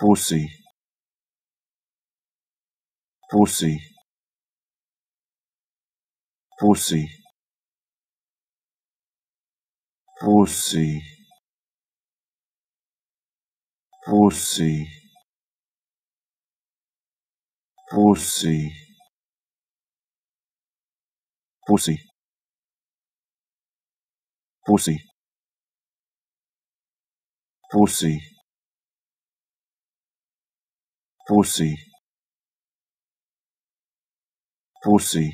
pussy pussy pussy pussy pussy pussy pussy pussy pussy pussy pussy